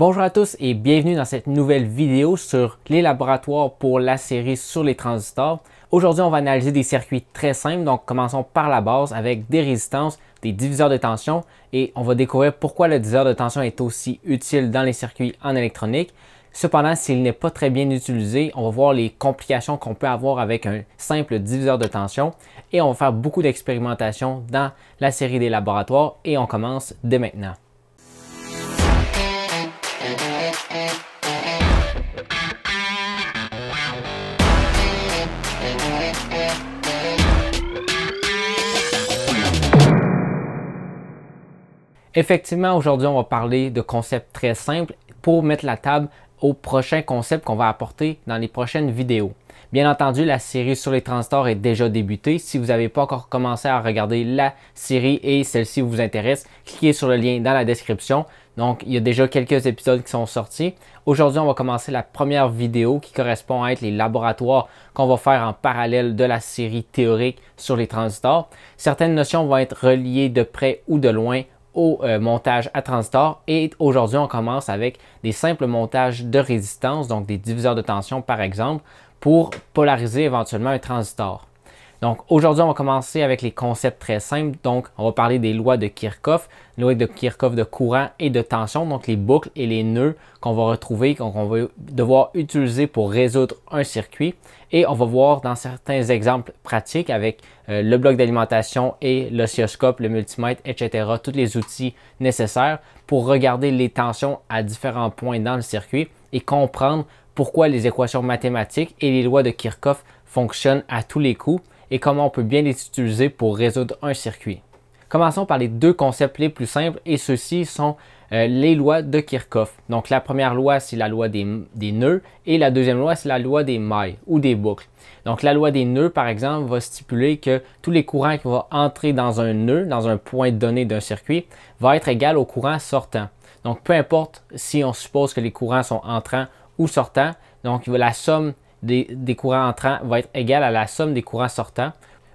Bonjour à tous et bienvenue dans cette nouvelle vidéo sur les laboratoires pour la série sur les transistors. Aujourd'hui, on va analyser des circuits très simples, donc commençons par la base avec des résistances, des diviseurs de tension et on va découvrir pourquoi le diviseur de tension est aussi utile dans les circuits en électronique. Cependant, s'il n'est pas très bien utilisé, on va voir les complications qu'on peut avoir avec un simple diviseur de tension et on va faire beaucoup d'expérimentations dans la série des laboratoires et on commence dès maintenant. Effectivement, aujourd'hui, on va parler de concepts très simples pour mettre la table au prochain concept qu'on va apporter dans les prochaines vidéos. Bien entendu, la série sur les transistors est déjà débutée. Si vous n'avez pas encore commencé à regarder la série et celle-ci vous intéresse, cliquez sur le lien dans la description. Donc, il y a déjà quelques épisodes qui sont sortis. Aujourd'hui, on va commencer la première vidéo qui correspond à être les laboratoires qu'on va faire en parallèle de la série théorique sur les transistors. Certaines notions vont être reliées de près ou de loin au euh, montage à transistor et aujourd'hui on commence avec des simples montages de résistance, donc des diviseurs de tension par exemple, pour polariser éventuellement un transistor. Donc aujourd'hui, on va commencer avec les concepts très simples. Donc on va parler des lois de Kirchhoff, lois de Kirchhoff de courant et de tension, donc les boucles et les nœuds qu'on va retrouver, qu'on va devoir utiliser pour résoudre un circuit. Et on va voir dans certains exemples pratiques avec euh, le bloc d'alimentation et l'oscilloscope, le multimètre, etc., tous les outils nécessaires pour regarder les tensions à différents points dans le circuit et comprendre pourquoi les équations mathématiques et les lois de Kirchhoff fonctionnent à tous les coups et comment on peut bien les utiliser pour résoudre un circuit. Commençons par les deux concepts les plus simples et ceux-ci sont euh, les lois de Kirchhoff. Donc la première loi, c'est la loi des, des, nœuds et la deuxième loi, c'est la loi des mailles ou des boucles. Donc la loi des nœuds, par exemple, va stipuler que tous les courants qui vont entrer dans un nœud, dans un point donné d'un circuit, va être égal au courant sortant. Donc peu importe si on suppose que les courants sont entrants ou sortants, donc la somme des, courants entrants va être égal à la somme des courants sortants.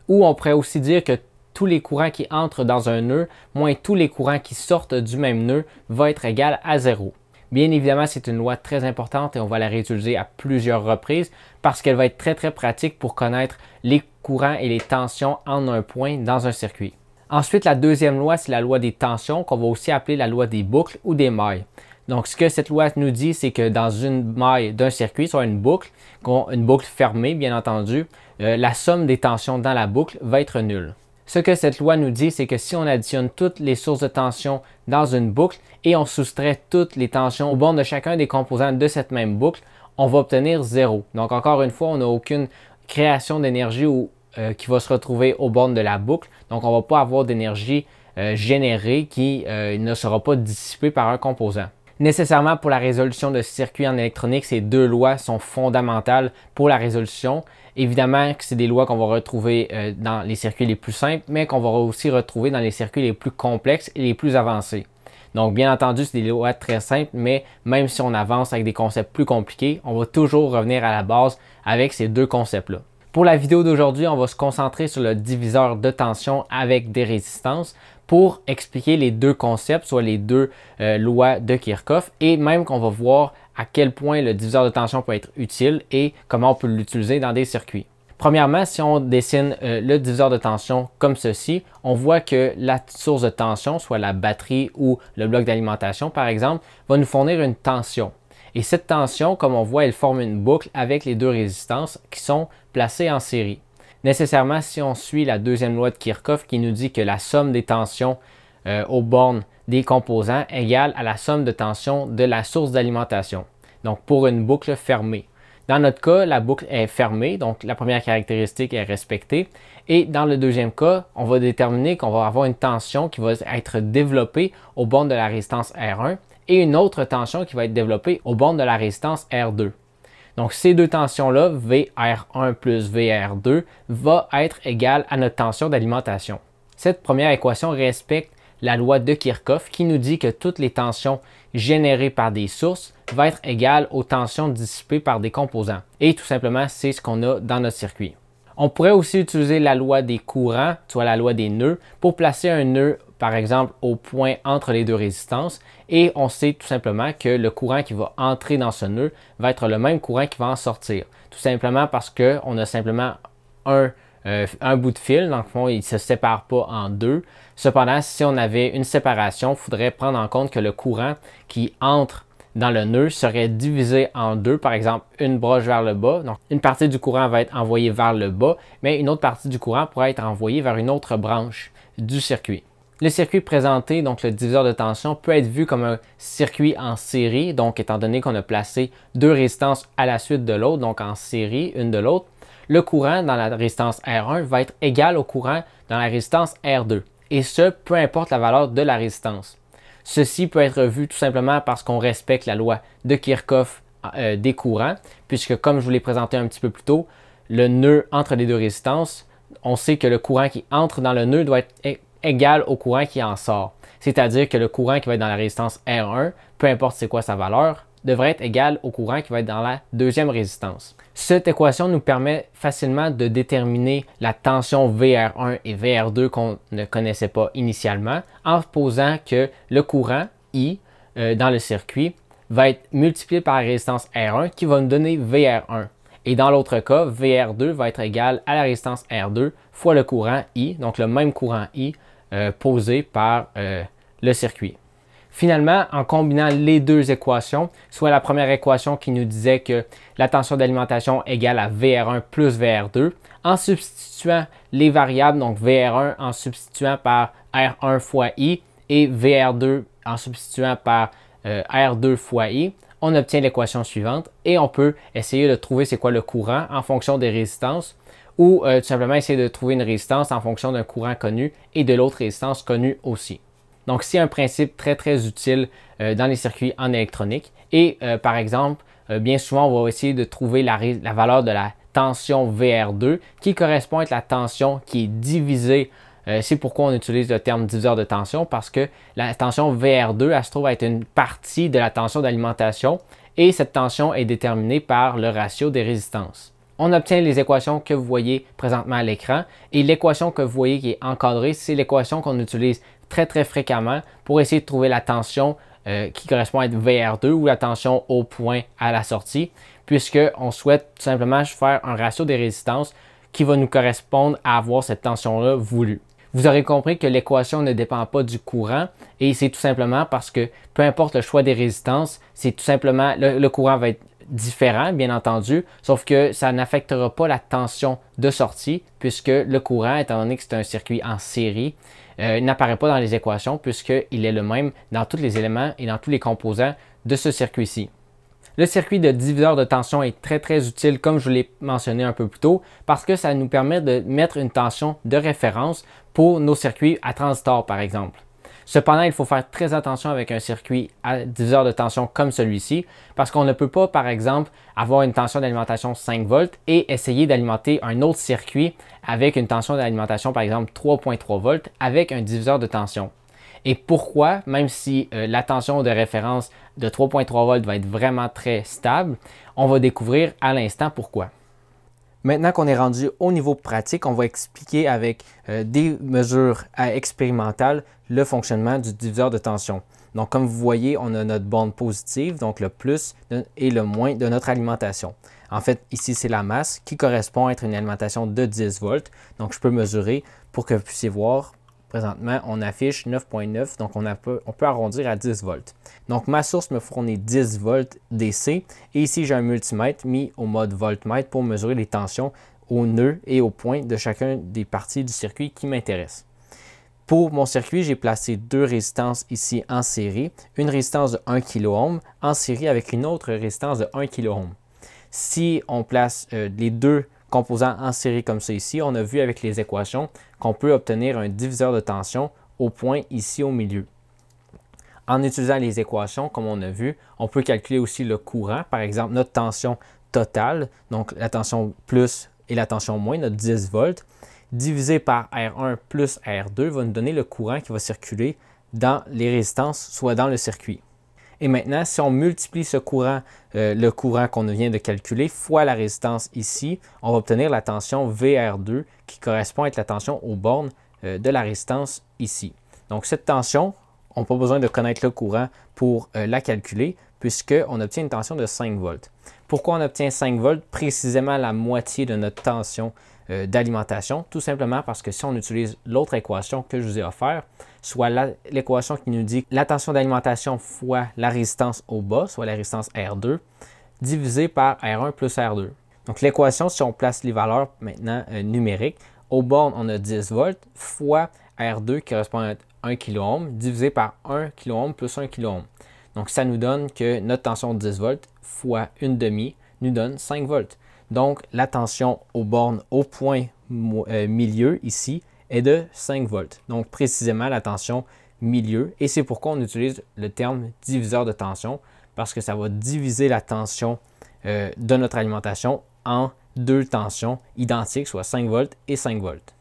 Ou on pourrait aussi dire que tous les courants qui entrent dans un nœud moins tous les courants qui sortent du même nœud va être égal à zéro. Bien évidemment, c'est une loi très importante et on va la réutiliser à plusieurs reprises parce qu'elle va être très très pratique pour connaître les courants et les tensions en un point dans un circuit. Ensuite, la deuxième loi, c'est la loi des tensions qu'on va aussi appeler la loi des boucles ou des mailles. Donc, ce que cette loi nous dit, c'est que dans une maille d'un circuit, soit une boucle, une boucle fermée, bien entendu, euh, la somme des tensions dans la boucle va être nulle. Ce que cette loi nous dit, c'est que si on additionne toutes les sources de tension dans une boucle et on soustrait toutes les tensions au bornes de chacun des composants de cette même boucle, on va obtenir zéro. Donc, encore une fois, on n'a aucune création d'énergie euh, qui va se retrouver au bornes de la boucle. Donc, on ne va pas avoir d'énergie euh, générée qui ne sera pas dissipée par un composant. Nécessairement pour la résolution de circuits en électronique, ces deux lois sont fondamentales pour la résolution. Évidemment que c'est des lois qu'on va retrouver euh, dans les circuits les plus simples, mais qu'on va aussi retrouver dans les circuits les plus complexes et les plus avancés. Donc, bien entendu, c'est des lois très simples, mais même si on avance avec des concepts plus compliqués, on va toujours revenir à la base avec ces deux concepts-là. Pour la vidéo d'aujourd'hui, on va se concentrer sur le diviseur de tension avec des résistances pour expliquer les deux concepts, soit les deux euh, lois de Kirchhoff, et même qu'on va voir à quel point le diviseur de tension peut être utile et comment on peut l'utiliser dans des circuits. Premièrement, si on dessine euh, le diviseur de tension comme ceci, on voit que la source de tension, soit la batterie ou le bloc d'alimentation par exemple, va nous fournir une tension. Et cette tension, comme on voit, elle forme une boucle avec les deux résistances qui sont placées en série. Nécessairement, si on suit la deuxième loi de Kirchhoff qui nous dit que la somme des tensions euh, aux bornes des composants égale à la somme de tension de la source d'alimentation, donc pour une boucle fermée. Dans notre cas, la boucle est fermée, donc la première caractéristique est respectée. Et dans le deuxième cas, on va déterminer qu'on va avoir une tension qui va être développée aux bornes de la résistance R1 et une autre tension qui va être développée au bord de la résistance R2. Donc ces deux tensions-là, VR1 plus VR2, va être égale à notre tension d'alimentation. Cette première équation respecte la loi de Kirchhoff qui nous dit que toutes les tensions générées par des sources vont être égales aux tensions dissipées par des composants. Et tout simplement, c'est ce qu'on a dans notre circuit. On pourrait aussi utiliser la loi des courants, soit la loi des nœuds, pour placer un nœud par exemple, au point entre les deux résistances. Et on sait tout simplement que le courant qui va entrer dans ce nœud va être le même courant qui va en sortir. Tout simplement parce qu'on a simplement euh, un, bout de fil. donc le fond, il ne se sépare pas en deux. Cependant, si on avait une séparation, il faudrait prendre en compte que le courant qui entre dans le nœud serait divisé en deux, par exemple une broche vers le bas. Donc une partie du courant va être envoyée vers le bas, mais une autre partie du courant pourrait être envoyée vers une autre branche du circuit. Le circuit présenté, donc le diviseur de tension, peut être vu comme un circuit en série, donc étant donné qu'on a placé deux résistances à la suite de l'autre, donc en série, une de l'autre, le courant dans la résistance R1 va être égal au courant dans la résistance R2, et ce, peu importe la valeur de la résistance. Ceci peut être vu tout simplement parce qu'on respecte la loi de Kirchhoff euh, des courants, puisque comme je vous l'ai présenté un petit peu plus tôt, le nœud entre les deux résistances, on sait que le courant qui entre dans le nœud doit être égal au courant qui en sort. C'est-à-dire que le courant qui va être dans la résistance R1, peu importe c'est quoi sa valeur, devrait être égal au courant qui va être dans la deuxième résistance. Cette équation nous permet facilement de déterminer la tension VR1 et VR2 qu'on ne connaissait pas initialement en posant que le courant I euh, dans le circuit va être multiplié par la résistance R1 qui va nous donner VR1. Et dans l'autre cas, VR2 va être égal à la résistance R2 fois le courant I, donc le même courant I euh, posé posée par euh, le circuit. Finalement, en combinant les deux équations, soit la première équation qui nous disait que la tension d'alimentation égale à VR1 plus VR2, en substituant les variables, donc VR1 en substituant par R1 fois I et VR2 en substituant par euh, R2 fois I, on obtient l'équation suivante et on peut essayer de trouver c'est quoi le courant en fonction des résistances ou euh, tout simplement essayer de trouver une résistance en fonction d'un courant connu et de l'autre résistance connue aussi. Donc c'est un principe très très utile euh, dans les circuits en électronique et euh, par exemple, bien souvent on va essayer de trouver la, valeur de la tension VR2 qui correspond à la tension qui est divisée c'est pourquoi on utilise le terme diviseur de tension parce que la tension VR2, elle se trouve être une partie de la tension d'alimentation et cette tension est déterminée par le ratio des résistances on obtient les équations que vous voyez présentement à l'écran. Et l'équation que vous voyez qui est encadrée, c'est l'équation qu'on utilise très très fréquemment pour essayer de trouver la tension euh, qui correspond à être VR2 ou la tension au point à la sortie, puisqu'on souhaite tout simplement faire un ratio des résistances qui va nous correspondre à avoir cette tension-là voulue. Vous aurez compris que l'équation ne dépend pas du courant et c'est tout simplement parce que peu importe le choix des résistances, c'est tout simplement le courant va être différent, bien entendu, sauf que ça n'affectera pas la tension de sortie, puisque le courant, étant donné que c'est un circuit en série, euh, n'apparaît pas dans les équations, puisqu'il est le même dans tous les éléments et dans tous les composants de ce circuit-ci. Le circuit de diviseur de tension est très très utile, comme je vous l'ai mentionné un peu plus tôt, parce que ça nous permet de mettre une tension de référence pour nos circuits à transistor, par exemple. Cependant, il faut faire très attention avec un circuit à diviseur de tension comme celui-ci, parce qu'on ne peut pas, par exemple, avoir une tension d'alimentation 5 volts et essayer d'alimenter un autre circuit avec une tension d'alimentation, par exemple, 3.3 volts avec un diviseur de tension. Et pourquoi, même si euh, la tension de référence de 3.3 volts va être vraiment très stable, on va découvrir à l'instant pourquoi. Maintenant qu'on est rendu au niveau pratique, on va expliquer avec euh, des mesures euh, expérimentales le fonctionnement du diviseur de tension. Donc, comme vous voyez, on a notre bande positive, donc le plus et le moins de notre alimentation. En fait, ici, c'est la masse qui correspond à être une alimentation de 10 volts. Donc, je peux mesurer pour que vous puissiez voir Présentement, on affiche 9.9, donc on, peut arrondir à 10 volts. Donc ma source me fournit 10 volts DC et ici j'ai un multimètre mis au mode voltmètre pour mesurer les tensions aux nœuds et aux points de chacun des parties du circuit qui m'intéressent. Pour mon circuit, j'ai placé deux résistances ici en série, une résistance de 1 kOhm en série avec une autre résistance de 1 kOhm. Si on place euh, les deux Composant en série comme ça ici, on a vu avec les équations qu'on peut obtenir un diviseur de tension au point ici au milieu. En utilisant les équations, comme on a vu, on peut calculer aussi le courant, par exemple notre tension totale, donc la tension plus et la tension moins, notre 10 volts, divisé par R1 plus R2 va nous donner le courant qui va circuler dans les résistances, soit dans le circuit. Et maintenant, si on multiplie ce courant, euh, le courant qu'on vient de calculer, fois la résistance ici, on va obtenir la tension VR2 qui correspond à être la tension aux bornes euh, de la résistance ici. Donc cette tension, on n'a pas besoin de connaître le courant pour euh, la calculer puisqu'on obtient une tension de 5 volts. Pourquoi on obtient 5 volts? Précisément la moitié de notre tension euh, d'alimentation, tout simplement parce que si on utilise l'autre équation que je vous ai offert, soit l'équation qui nous dit la tension d'alimentation fois la résistance au bas, soit la résistance R2, divisée par R1 plus R2. Donc l'équation, si on place les valeurs maintenant euh, numériques, au bord, on a 10 volts fois R2 qui correspond à 1 kOhm divisé par 1 kOhm plus 1 kOhm. Donc ça nous donne que notre tension de 10 volts fois une demi nous donne 5 volts. Donc, la tension aux bornes au point euh, milieu ici est de 5 volts. Donc, précisément la tension milieu. Et c'est pourquoi on utilise le terme diviseur de tension parce que ça va diviser la tension euh, de notre alimentation en deux tensions identiques, soit 5 volts et 5 volts.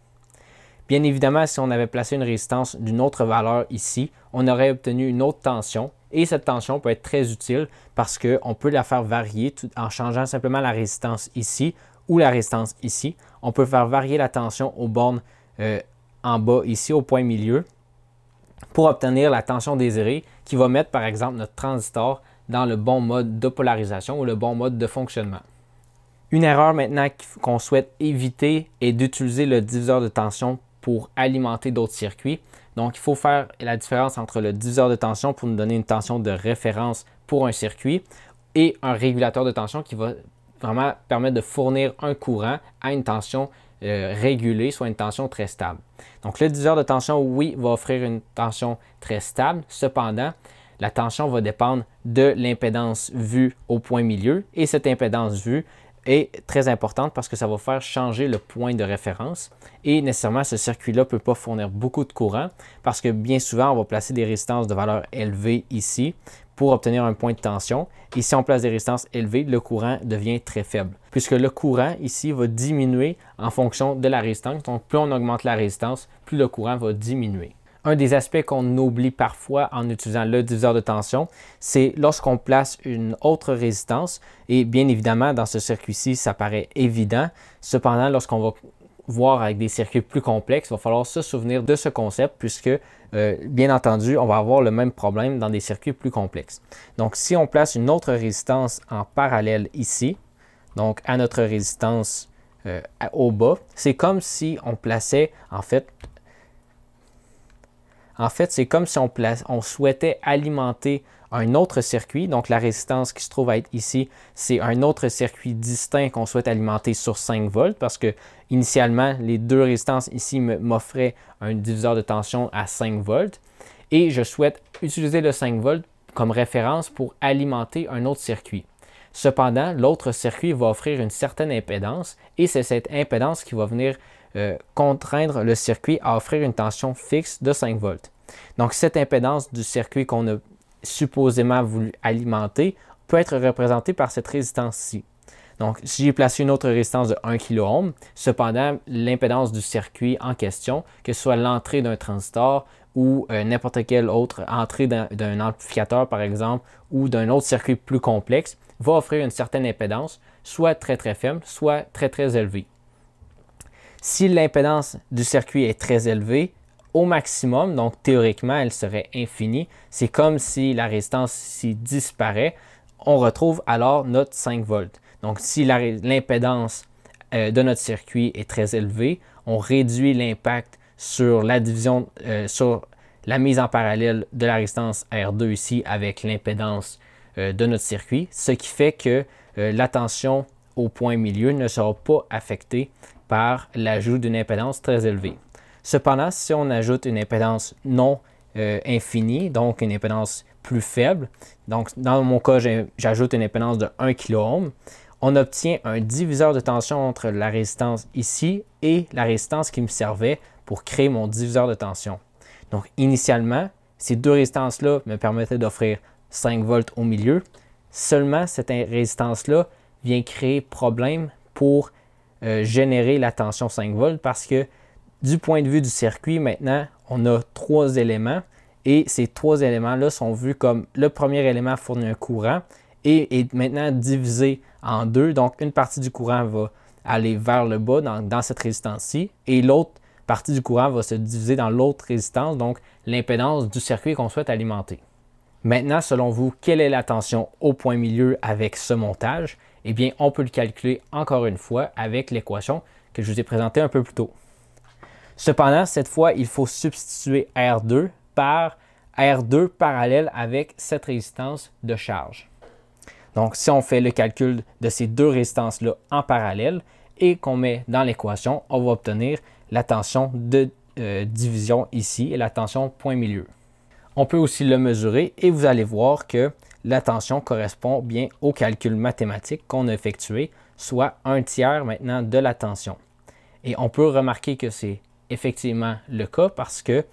Bien évidemment, si on avait placé une résistance d'une autre valeur ici, on aurait obtenu une autre tension et cette tension peut être très utile parce qu'on peut la faire varier en changeant simplement la résistance ici ou la résistance ici. On peut faire varier la tension aux bornes euh, en bas ici au point milieu pour obtenir la tension désirée qui va mettre par exemple notre transistor dans le bon mode de polarisation ou le bon mode de fonctionnement. Une erreur maintenant qu'on souhaite éviter est d'utiliser le diviseur de tension pour alimenter d'autres circuits. Donc, il faut faire la différence entre le diviseur de tension pour nous donner une tension de référence pour un circuit et un régulateur de tension qui va vraiment permettre de fournir un courant à une tension euh, régulée, soit une tension très stable. Donc, le diviseur de tension, oui, va offrir une tension très stable. Cependant, la tension va dépendre de l'impédance vue au point milieu et cette impédance vue est très importante parce que ça va faire changer le point de référence et nécessairement ce circuit-là ne peut pas fournir beaucoup de courant parce que bien souvent on va placer des résistances de valeur élevée ici pour obtenir un point de tension et si on place des résistances élevées, le courant devient très faible puisque le courant ici va diminuer en fonction de la résistance. Donc plus on augmente la résistance, plus le courant va diminuer un des aspects qu'on oublie parfois en utilisant le diviseur de tension, c'est lorsqu'on place une autre résistance, et bien évidemment dans ce circuit-ci, ça paraît évident. Cependant, lorsqu'on va voir avec des circuits plus complexes, il va falloir se souvenir de ce concept puisque, euh, bien entendu, on va avoir le même problème dans des circuits plus complexes. Donc, si on place une autre résistance en parallèle ici, donc à notre résistance euh, au bas, c'est comme si on plaçait en fait en fait, c'est comme si on, souhaitait alimenter un autre circuit. Donc, la résistance qui se trouve à être ici, c'est un autre circuit distinct qu'on souhaite alimenter sur 5 volts parce que initialement, les deux résistances ici m'offraient un diviseur de tension à 5 volts. Et je souhaite utiliser le 5 volts comme référence pour alimenter un autre circuit. Cependant, l'autre circuit va offrir une certaine impédance et c'est cette impédance qui va venir euh, contraindre le circuit à offrir une tension fixe de 5 volts. Donc cette impédance du circuit qu'on a supposément voulu alimenter peut être représentée par cette résistance-ci. Donc, si j'ai placé une autre résistance de 1 kOhm. cependant, l'impédance du circuit en question, que ce soit l'entrée d'un transistor ou euh, n'importe quelle autre entrée d'un amplificateur, par exemple, ou d'un autre circuit plus complexe, va offrir une certaine impédance, soit très très faible, soit très très élevée. Si l'impédance du circuit est très élevée, au maximum, donc théoriquement, elle serait infinie. C'est comme si la résistance s'y disparaît. On retrouve alors notre 5 volts. Donc, si l'impédance euh, de notre circuit est très élevée, on réduit l'impact sur la division, euh, sur la mise en parallèle de la résistance R2 ici avec l'impédance euh, de notre circuit, ce qui fait que la tension au point milieu ne sera pas affectée par l'ajout d'une impédance très élevée. Cependant, si on ajoute une impédance non euh, infinie, donc une impédance plus faible, donc dans mon cas, j'ajoute une impédance de 1 kOhm, on obtient un diviseur de tension entre la résistance ici et la résistance qui me servait pour créer mon diviseur de tension. Donc initialement, ces deux résistances-là me permettaient d'offrir 5 volts au milieu. Seulement, cette résistance-là vient créer problème pour euh, générer la tension 5 volts parce que du point de vue du circuit, maintenant, on a trois éléments et ces trois éléments-là sont vus comme le premier élément fournit un courant et est maintenant divisé en deux. Donc, une partie du courant va aller vers le bas dans cette résistance-ci et l'autre partie du courant va se diviser dans l'autre résistance, donc l'impédance du circuit qu'on souhaite alimenter. Maintenant, selon vous, quelle est la tension au point milieu avec ce montage eh bien, on peut le calculer encore une fois avec l'équation que je vous ai présentée un peu plus tôt. Cependant, cette fois, il faut substituer R2 par R2 parallèle avec cette résistance de charge. Donc, si on fait le calcul de ces deux résistances-là en parallèle et qu'on met dans l'équation, on va obtenir la tension de euh, division ici et la tension point milieu. On peut aussi le mesurer et vous allez voir que la tension correspond bien au calcul mathématique qu'on a effectué, soit un tiers maintenant de la tension. Et on peut remarquer que c'est effectivement le cas parce que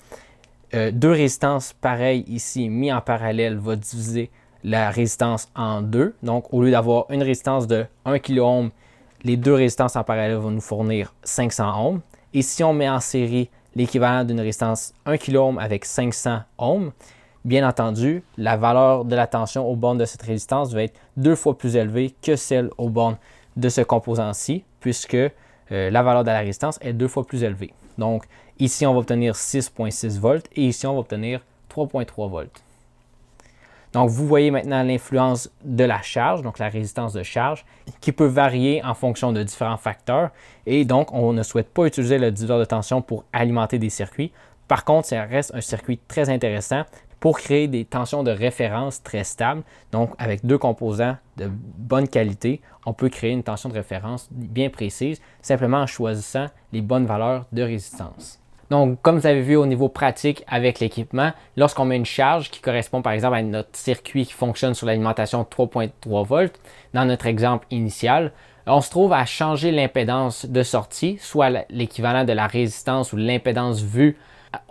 euh, deux résistances pareilles ici mises en parallèle vont diviser la résistance en deux. Donc au lieu d'avoir une résistance de 1 kOhm, les deux résistances en parallèle vont nous fournir 500 ohms. Et si on met en série l'équivalent d'une résistance 1 kOhm avec 500 ohms, Bien entendu, la valeur de la tension aux bornes de cette résistance va être deux fois plus élevée que celle aux bornes de ce composant-ci, puisque euh, la valeur de la résistance est deux fois plus élevée. Donc ici, on va obtenir 6.6 volts et ici, on va obtenir 3.3 volts. Donc vous voyez maintenant l'influence de la charge, donc la résistance de charge, qui peut varier en fonction de différents facteurs. Et donc on ne souhaite pas utiliser le diviseur de tension pour alimenter des circuits. Par contre, ça reste un circuit très intéressant pour créer des tensions de référence très stables. Donc, avec deux composants de bonne qualité, on peut créer une tension de référence bien précise, simplement en choisissant les bonnes valeurs de résistance. Donc, comme vous avez vu au niveau pratique avec l'équipement, lorsqu'on met une charge qui correspond par exemple à notre circuit qui fonctionne sur l'alimentation 3.3 volts, dans notre exemple initial, on se trouve à changer l'impédance de sortie, soit l'équivalent de la résistance ou l'impédance vue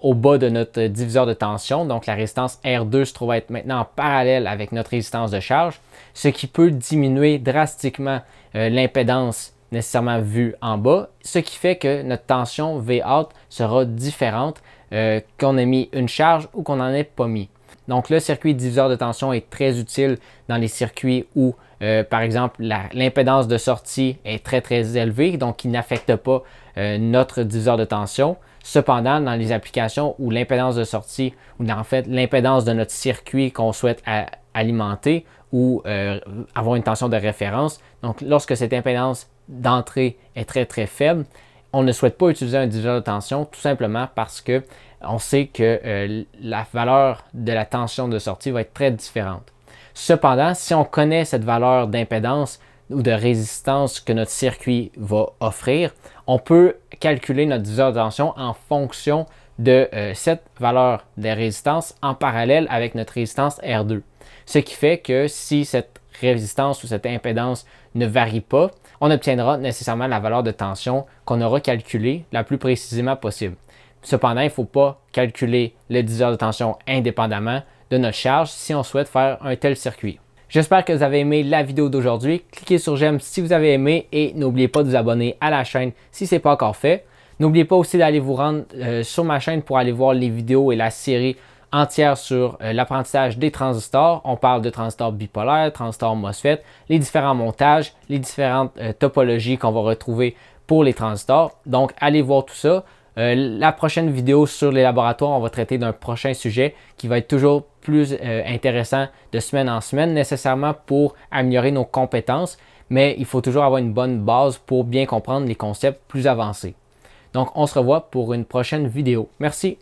au bas de notre diviseur de tension. Donc la résistance R2 se trouve être maintenant en parallèle avec notre résistance de charge, ce qui peut diminuer drastiquement euh, l'impédance nécessairement vue en bas, ce qui fait que notre tension V sera différente euh, qu'on ait mis une charge ou qu'on n'en ait pas mis. Donc le circuit diviseur de tension est très utile dans les circuits où, euh, par exemple, l'impédance de sortie est très très élevée, donc qui n'affecte pas notre diviseur de tension. Cependant, dans les applications où l'impédance de sortie, ou en fait l'impédance de notre circuit qu'on souhaite alimenter ou euh, avoir une tension de référence, donc lorsque cette impédance d'entrée est très très faible, on ne souhaite pas utiliser un diviseur de tension tout simplement parce que on sait que euh, la valeur de la tension de sortie va être très différente. Cependant, si on connaît cette valeur d'impédance ou de résistance que notre circuit va offrir, on peut calculer notre diviseur de tension en fonction de euh, cette valeur de résistance en parallèle avec notre résistance R2. Ce qui fait que si cette résistance ou cette impédance ne varie pas, on obtiendra nécessairement la valeur de tension qu'on aura calculée la plus précisément possible. Cependant, il ne faut pas calculer le diviseur de tension indépendamment de notre charge si on souhaite faire un tel circuit. J'espère que vous avez aimé la vidéo d'aujourd'hui. Cliquez sur j'aime si vous avez aimé et n'oubliez pas de vous abonner à la chaîne si ce n'est pas encore fait. N'oubliez pas aussi d'aller vous rendre euh, sur ma chaîne pour aller voir les vidéos et la série entière sur euh, l'apprentissage des transistors. On parle de transistors bipolaires, transistors MOSFET, les différents montages, les différentes euh, topologies qu'on va retrouver pour les transistors. Donc, allez voir tout ça. Euh, la prochaine vidéo sur les laboratoires, on va traiter d'un prochain sujet qui va être toujours plus euh, intéressant de semaine en semaine, nécessairement pour améliorer nos compétences, mais il faut toujours avoir une bonne base pour bien comprendre les concepts plus avancés. Donc, on se revoit pour une prochaine vidéo. Merci.